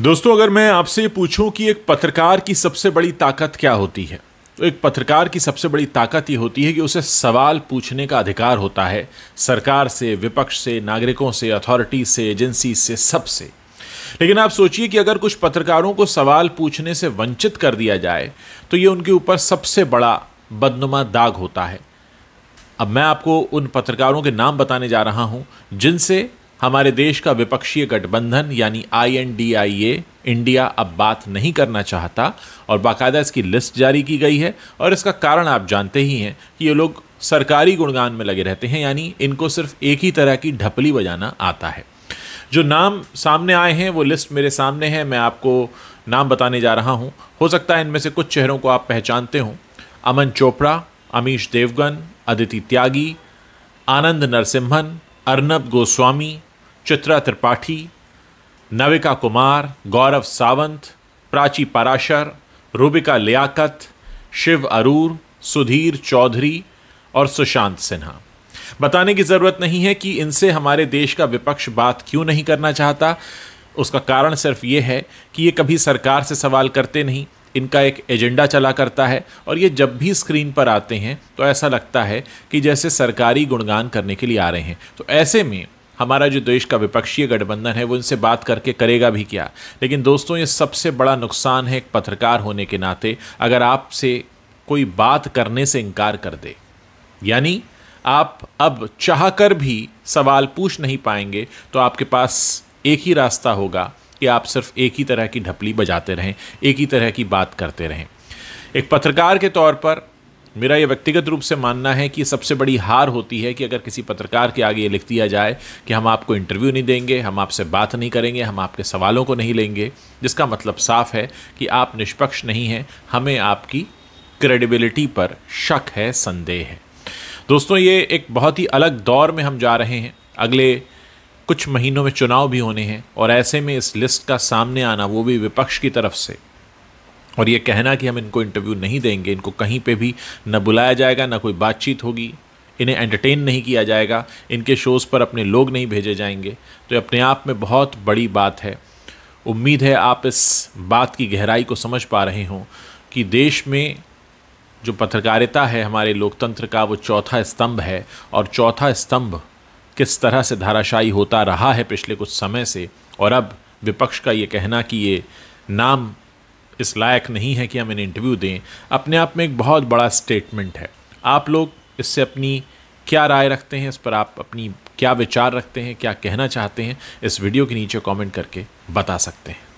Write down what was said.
दोस्तों अगर मैं आपसे पूछूं कि एक पत्रकार की सबसे बड़ी ताकत क्या होती है तो एक पत्रकार की सबसे बड़ी ताकत ये होती है कि उसे सवाल पूछने का अधिकार होता है सरकार से विपक्ष से नागरिकों से अथॉरिटी से एजेंसी से सबसे लेकिन आप सोचिए कि अगर कुछ पत्रकारों को सवाल पूछने से वंचित कर दिया जाए तो ये उनके ऊपर सबसे बड़ा बदनुमा दाग होता है अब मैं आपको उन पत्रकारों के नाम बताने जा रहा हूं जिनसे हमारे देश का विपक्षीय गठबंधन यानी आईएनडीआईए इंडिया अब बात नहीं करना चाहता और बाकायदा इसकी लिस्ट जारी की गई है और इसका कारण आप जानते ही हैं कि ये लोग सरकारी गुणगान में लगे रहते हैं यानी इनको सिर्फ एक ही तरह की ढपली बजाना आता है जो नाम सामने आए हैं वो लिस्ट मेरे सामने है मैं आपको नाम बताने जा रहा हूँ हो सकता है इनमें से कुछ चेहरों को आप पहचानते हों अमन चोपड़ा अमीश देवगन अदिति त्यागी आनंद नरसिम्हन अर्नब गोस्वामी चित्रा त्रिपाठी नविका कुमार गौरव सावंत प्राची पराशर रूबिका लियाकत शिव अरूर सुधीर चौधरी और सुशांत सिन्हा बताने की ज़रूरत नहीं है कि इनसे हमारे देश का विपक्ष बात क्यों नहीं करना चाहता उसका कारण सिर्फ ये है कि ये कभी सरकार से सवाल करते नहीं इनका एक एजेंडा चला करता है और ये जब भी स्क्रीन पर आते हैं तो ऐसा लगता है कि जैसे सरकारी गुणगान करने के लिए आ रहे हैं तो ऐसे में हमारा जो देश का विपक्षीय गठबंधन है वो इनसे बात करके करेगा भी क्या लेकिन दोस्तों ये सबसे बड़ा नुकसान है एक पत्रकार होने के नाते अगर आपसे कोई बात करने से इनकार कर दे यानी आप अब चाह कर भी सवाल पूछ नहीं पाएंगे तो आपके पास एक ही रास्ता होगा कि आप सिर्फ एक ही तरह की ढपली बजाते रहें एक ही तरह की बात करते रहें एक पत्रकार के तौर पर मेरा ये व्यक्तिगत रूप से मानना है कि सबसे बड़ी हार होती है कि अगर किसी पत्रकार के आगे ये लिख दिया जाए कि हम आपको इंटरव्यू नहीं देंगे हम आपसे बात नहीं करेंगे हम आपके सवालों को नहीं लेंगे जिसका मतलब साफ है कि आप निष्पक्ष नहीं हैं हमें आपकी क्रेडिबिलिटी पर शक है संदेह है दोस्तों ये एक बहुत ही अलग दौर में हम जा रहे हैं अगले कुछ महीनों में चुनाव भी होने हैं और ऐसे में इस लिस्ट का सामने आना वो भी विपक्ष की तरफ से और ये कहना कि हम इनको इंटरव्यू नहीं देंगे इनको कहीं पे भी न बुलाया जाएगा ना कोई बातचीत होगी इन्हें एंटरटेन नहीं किया जाएगा इनके शोज़ पर अपने लोग नहीं भेजे जाएंगे तो अपने आप में बहुत बड़ी बात है उम्मीद है आप इस बात की गहराई को समझ पा रहे हों कि देश में जो पत्रकारिता है हमारे लोकतंत्र का वो चौथा स्तंभ है और चौथा स्तंभ किस तरह से धाराशाही होता रहा है पिछले कुछ समय से और अब विपक्ष का ये कहना कि ये नाम इस लायक नहीं है कि हम इन्हें इंटरव्यू दें अपने आप में एक बहुत बड़ा स्टेटमेंट है आप लोग इससे अपनी क्या राय रखते हैं इस पर आप अपनी क्या विचार रखते हैं क्या कहना चाहते हैं इस वीडियो के नीचे कमेंट करके बता सकते हैं